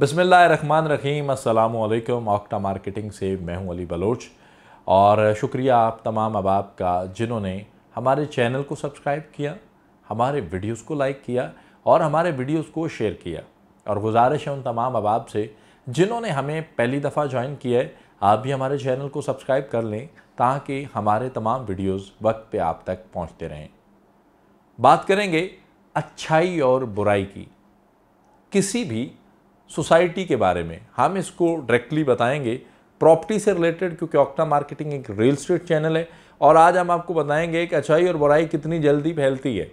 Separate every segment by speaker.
Speaker 1: बसमिल्ल रन रहीम अलकुम ऑक्टा मार्केटिंग से मैं हूं अली बलोच और शुक्रिया आप तमाम अबाब का जिन्होंने हमारे चैनल को सब्सक्राइब किया हमारे वीडियोस को लाइक किया और हमारे वीडियोस को शेयर किया और गुजारिश है उन तमाम अबाब से जिन्होंने हमें पहली दफ़ा ज्वाइन किया है आप भी हमारे चैनल को सब्सक्राइब कर लें ताकि हमारे तमाम वीडियोज़ वक्त पर आप तक पहुँचते रहें बात करेंगे अच्छाई और बुराई की किसी भी सोसाइटी के बारे में हम इसको डायरेक्टली बताएंगे प्रॉपर्टी से रिलेटेड क्योंकि ऑक्टा मार्केटिंग एक रियल स्टेट चैनल है और आज हम आपको बताएंगे कि अच्छाई और बुराई कितनी जल्दी फैलती है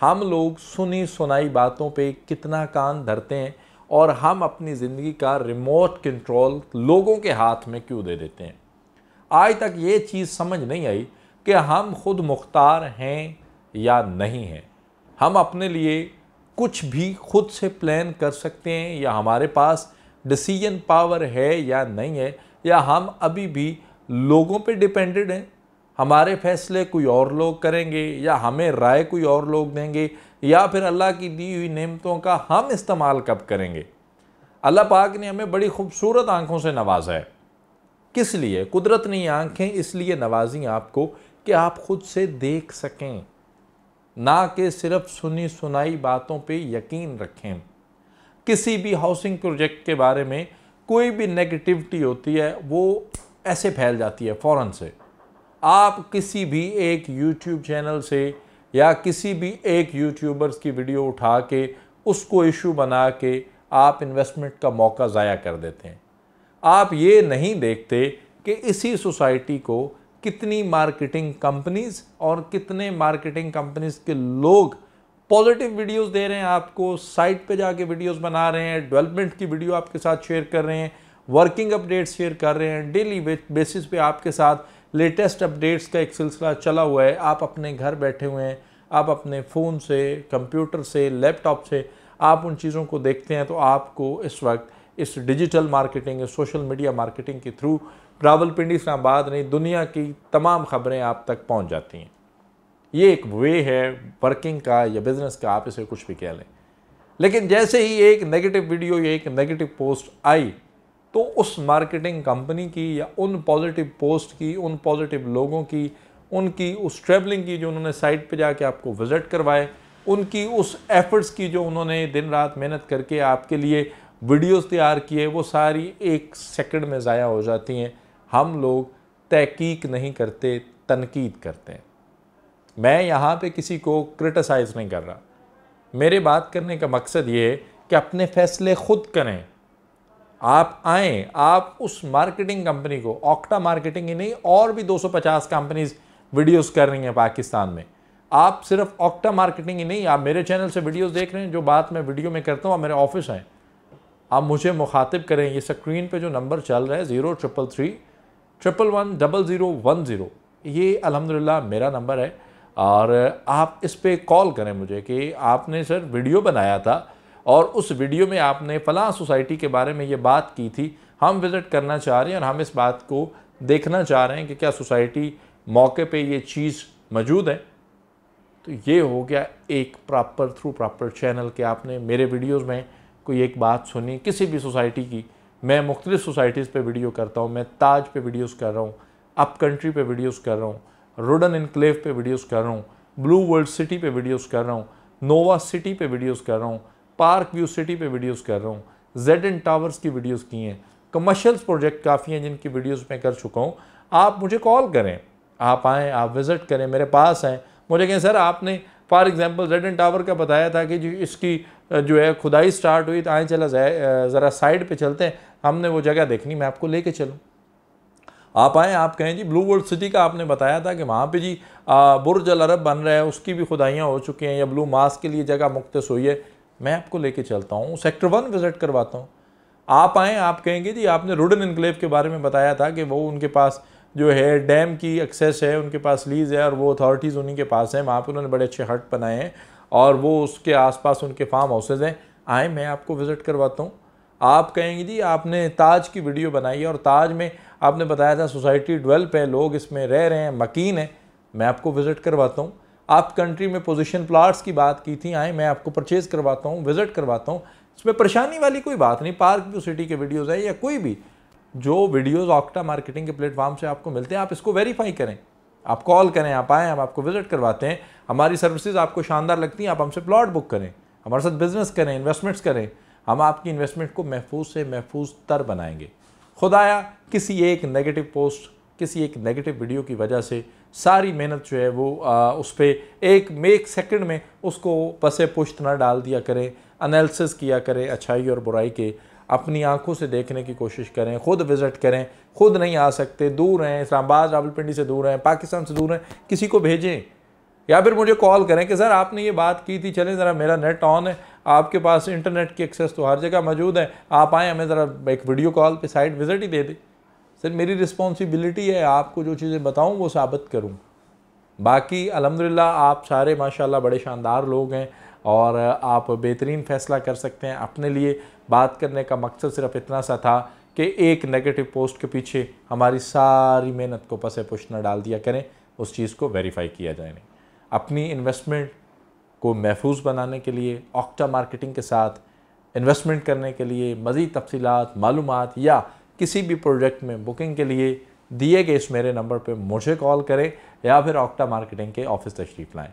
Speaker 1: हम लोग सुनी सुनाई बातों पे कितना कान धरते हैं और हम अपनी ज़िंदगी का रिमोट कंट्रोल लोगों के हाथ में क्यों दे देते हैं आज तक ये चीज़ समझ नहीं आई कि हम खुद मुख्तार हैं या नहीं हैं हम अपने लिए कुछ भी खुद से प्लान कर सकते हैं या हमारे पास डिसीजन पावर है या नहीं है या हम अभी भी लोगों पे डिपेंडेड हैं हमारे फैसले कोई और लोग करेंगे या हमें राय कोई और लोग देंगे या फिर अल्लाह की दी हुई नेमतों का हम इस्तेमाल कब करेंगे अल्लाह पाक ने हमें बड़ी खूबसूरत आँखों से नवाजा है किस लिए कुदरत ने आँखें इसलिए नवाजी आपको कि आप ख़ुद से देख सकें ना कि सिर्फ सुनी सुनाई बातों पे यकीन रखें किसी भी हाउसिंग प्रोजेक्ट के बारे में कोई भी नेगेटिविटी होती है वो ऐसे फैल जाती है फ़ौर से आप किसी भी एक यूट्यूब चैनल से या किसी भी एक यूट्यूबर्स की वीडियो उठा के उसको इशू बना के आप इन्वेस्टमेंट का मौका ज़ाया कर देते हैं आप ये नहीं देखते कि इसी सोसाइटी को कितनी मार्केटिंग कंपनीज और कितने मार्केटिंग कंपनीज के लोग पॉजिटिव वीडियोस दे रहे हैं आपको साइट पे जाके वीडियोस बना रहे हैं डेवलपमेंट की वीडियो आपके साथ शेयर कर रहे हैं वर्किंग अपडेट्स शेयर कर रहे हैं डेली बेसिस पे आपके साथ लेटेस्ट अपडेट्स का एक सिलसिला चला हुआ है आप अपने घर बैठे हुए हैं आप अपने फ़ोन से कंप्यूटर से लैपटॉप से आप उन चीज़ों को देखते हैं तो आपको इस वक्त इस digital marketing social media marketing के थ्रू रावलपिंडी इस्लामाबाद नहीं दुनिया की तमाम ख़बरें आप तक पहुंच जाती हैं ये एक वे है वर्किंग का या बिज़नेस का आप इसे कुछ भी कह लें लेकिन जैसे ही एक नेगेटिव वीडियो या एक नेगेटिव पोस्ट आई तो उस मार्केटिंग कंपनी की या उन पॉजिटिव पोस्ट की उन पॉजिटिव लोगों की उनकी उस ट्रैवलिंग की जो उन्होंने साइट पर जाके आपको विज़िट करवाए उनकी उस एफ़र्ट्स की जो उन्होंने दिन रात मेहनत करके आपके लिए वीडियोस तैयार किए वो सारी एक सेकंड में ज़ाया हो जाती हैं हम लोग तहकीक नहीं करते तनकीद करते हैं मैं यहाँ पे किसी को क्रिटिसाइज़ नहीं कर रहा मेरे बात करने का मकसद ये है कि अपने फ़ैसले ख़ुद करें आप आएँ आप उस मार्केटिंग कंपनी को ऑक्टा मार्केटिंग ही नहीं और भी 250 कंपनीज वीडियोस कर रही हैं पाकिस्तान में आप सिर्फ ऑक्टा मार्केटिंग ही नहीं आप मेरे चैनल से वीडियोस देख रहे हैं जो बात मैं वीडियो में करता हूँ आप मेरे ऑफिस हैं आप मुझे मुखातिब करें ये स्क्रीन पे जो नंबर चल रहा है zero triple three triple one double zero one zero ये अलहमदिल्ला मेरा नंबर है और आप इस पर कॉल करें मुझे कि आपने सर वीडियो बनाया था और उस वीडियो में आपने फ़लाँ सोसाइटी के बारे में ये बात की थी हम विज़िट करना चाह रहे हैं और हम इस बात को देखना चाह रहे हैं कि क्या सोसाइटी मौके पे ये चीज़ मौजूद है तो ये हो गया एक प्रॉपर थ्रू प्रॉपर चैनल के आपने मेरे वीडियोस में कोई एक बात सुनी किसी भी सोसाइटी की मैं मुख्तलिफ़ सोसाइटीज़ पे वीडियो करता हूँ मैं ताज पे वीडियोस कर रहा हूँ अप कंट्री पे वीडियोस कर रहा हूँ रोडन इनक्लेव पे वीडियोस कर रहा हूँ ब्लू वर्ल्ड सिटी पे वीडियोस कर रहा हूँ नोवा सिटी पे वीडियोस कर रहा हूँ पार्क व्यू सिटी पे वीडियोस कर रहा हूँ जेड एंड टावर्स की वीडियोज़ की हैं कमर्शल्स प्रोजेक्ट काफ़ी हैं जिनकी वीडियोज़ मैं कर चुका हूँ आप मुझे कॉल करें आप आएँ आप विज़िट करें मेरे पास आएँ मुझे कहें सर आपने फॉर एग्जांपल एंड टावर का बताया था कि जो इसकी जो है खुदाई स्टार्ट हुई तो आए चला ज़रा साइड पे चलते हैं हमने वो जगह देखनी मैं आपको लेके चलूँ आप आएँ आप कहें जी ब्लू वर्ल्ड सिटी का आपने बताया था कि वहाँ पे जी बुरज अल अरब बन रहा है उसकी भी खुदाइयाँ हो चुकी हैं या ब्लू मास के लिए जगह मुख्त हुई है मैं आपको ले चलता हूँ सेक्टर वन विज़िट करवाता हूँ आप आएँ आप कहेंगे जी आपने रुडन इनक्लेव के बारे में बताया था कि वो उनके पास जो है डैम की एक्सेस है उनके पास लीज़ है और वो अथॉरिटीज़ उन्हीं के पास हैं वहाँ पर उन्होंने बड़े अच्छे हट बनाए हैं और वो उसके आसपास उनके फार्म हाउसेज़ हैं आए मैं आपको विज़िट करवाता हूँ आप कहेंगे जी आपने ताज की वीडियो बनाई है और ताज में आपने बताया था सोसाइटी डेवलप है लोग इसमें रह रहे हैं मकीन है मैं आपको विज़िट करवाता हूँ आप कंट्री में पोजीशन प्लाट्स की बात की थी आए मैं आपको परचेज़ करवाता हूँ विज़िट करवाता हूँ इसमें परेशानी वाली कोई बात नहीं पार्क सिटी के वीडियोज़ हैं या कोई भी जो वीडियोस ऑक्टा मार्केटिंग के प्लेटफॉर्म से आपको मिलते हैं आप इसको वेरीफाई करें आप कॉल करें आप आएँ हम आपको विजिट करवाते हैं हमारी सर्विसेज आपको शानदार लगती हैं आप हमसे प्लॉट बुक करें हमारे साथ बिजनेस करें इन्वेस्टमेंट्स करें हम आपकी इन्वेस्टमेंट को महफूज से महफूज तर बनाएंगे खुदाया किसी एक नेगेटिव पोस्ट किसी एक नेगेटिव वीडियो की वजह से सारी मेहनत जो है वो आ, उस पर एक एक सेकंड में उसको पसे पुश्त ना डाल दिया करें अनालिसिस किया करें अच्छाई और बुराई के अपनी आंखों से देखने की कोशिश करें खुद विज़िट करें खुद नहीं आ सकते दूर हैं इस्लामाबाद रावलपिंडी से दूर हैं पाकिस्तान से दूर हैं किसी को भेजें या फिर मुझे कॉल करें कि सर आपने ये बात की थी चलें ज़रा मेरा नेट ऑन है आपके पास इंटरनेट की एक्सेस तो हर जगह मौजूद है आप आएँ हमें ज़रा एक वीडियो कॉल पर साइट विज़िट ही दे दें सर मेरी रिस्पॉन्सिबिलिटी है आपको जो चीज़ें बताऊँ वो साबित करूँ बाकी अलहमदिल्ला आप सारे माशाल्लाह बड़े शानदार लोग हैं और आप बेहतरीन फैसला कर सकते हैं अपने लिए बात करने का मकसद सिर्फ इतना सा था कि एक नेगेटिव पोस्ट के पीछे हमारी सारी मेहनत को पसे पुछ न डाल दिया करें उस चीज़ को वेरीफाई किया जाए अपनी इन्वेस्टमेंट को महफूज बनाने के लिए ऑक्टा मार्केटिंग के साथ इन्वेस्टमेंट करने के लिए मज़ीद तफसीत मालूम या किसी भी प्रोजेक्ट में बुकिंग के लिए दिए गए इस मेरे नंबर पर मुझे कॉल करें या फिर ऑक्टा मार्केटिंग के ऑफिस तशरीफ़ लाएँ